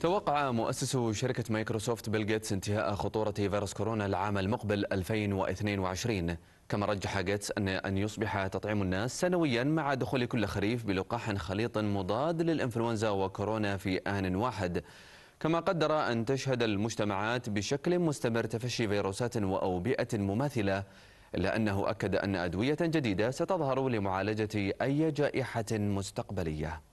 توقع مؤسس شركة مايكروسوفت بيل جيتس انتهاء خطورة فيروس كورونا العام المقبل 2022 كما رجح جيتس أن أن يصبح تطعيم الناس سنويا مع دخول كل خريف بلقاح خليط مضاد للإنفلونزا وكورونا في آن واحد كما قدر أن تشهد المجتمعات بشكل مستمر تفشي فيروسات وأوبئة مماثلة إلا أنه أكد أن أدوية جديدة ستظهر لمعالجة أي جائحة مستقبلية